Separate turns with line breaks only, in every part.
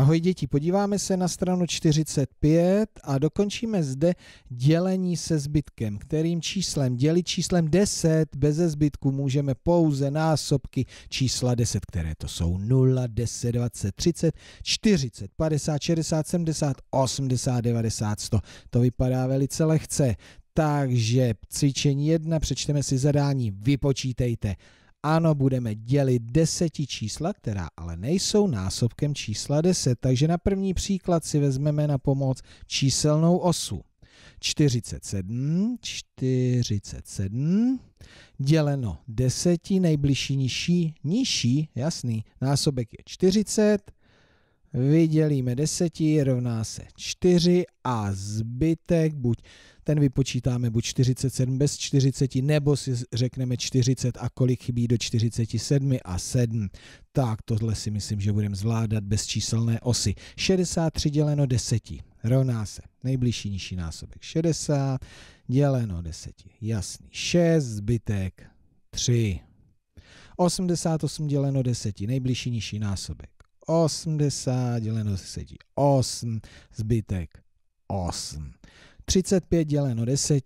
Ahoj děti, podíváme se na stranu 45 a dokončíme zde dělení se zbytkem. Kterým číslem? Dělit číslem 10 bez zbytku můžeme pouze násobky čísla 10, které to jsou 0, 10, 20, 30, 40, 50, 60, 70, 80, 90, 100. To vypadá velice lehce. Takže cvičení 1, přečteme si zadání, vypočítejte. Ano, budeme dělit deseti čísla, která ale nejsou násobkem čísla 10, takže na první příklad si vezmeme na pomoc číselnou osu. 47, 47, děleno deseti, nejbližší nižší, nižší, jasný, násobek je 40, vydělíme 10 rovná se 4 a zbytek buď ten vypočítáme buď 47 bez 40 nebo si řekneme 40 a kolik chybí do 47 a 7. Tak tohle si myslím, že budeme zvládat bez číselné osy. 63 děleno 10 rovná se nejbližší nižší násobek 60 děleno 10 jasný 6 zbytek 3. 88 děleno 10 nejbližší nižší násobek 80 děleno 10 8, zbytek 8. 35 děleno 10,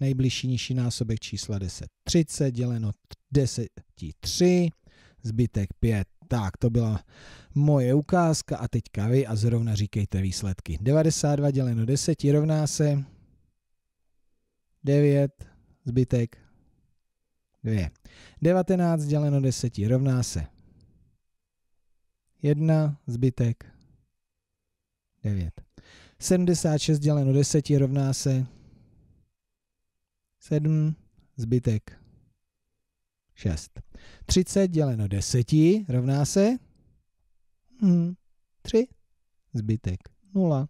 nejbližší nižší násobek čísla 10, 30 děleno 10, 3, zbytek 5. Tak, to byla moje ukázka a teďka vy a zrovna říkejte výsledky. 92 děleno 10 rovná se 9, zbytek 2. 19 děleno 10 rovná se 1, zbytek 9. 76 děleno 10 rovná se 7, zbytek 6. 30 děleno 10 rovná se 3, hm, zbytek 0.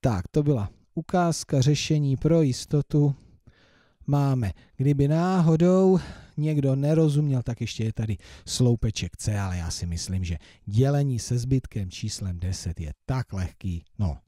Tak, to byla ukázka řešení pro jistotu. Máme, kdyby náhodou někdo nerozuměl, tak ještě je tady sloupeček C, ale já si myslím, že dělení se zbytkem číslem 10 je tak lehký, no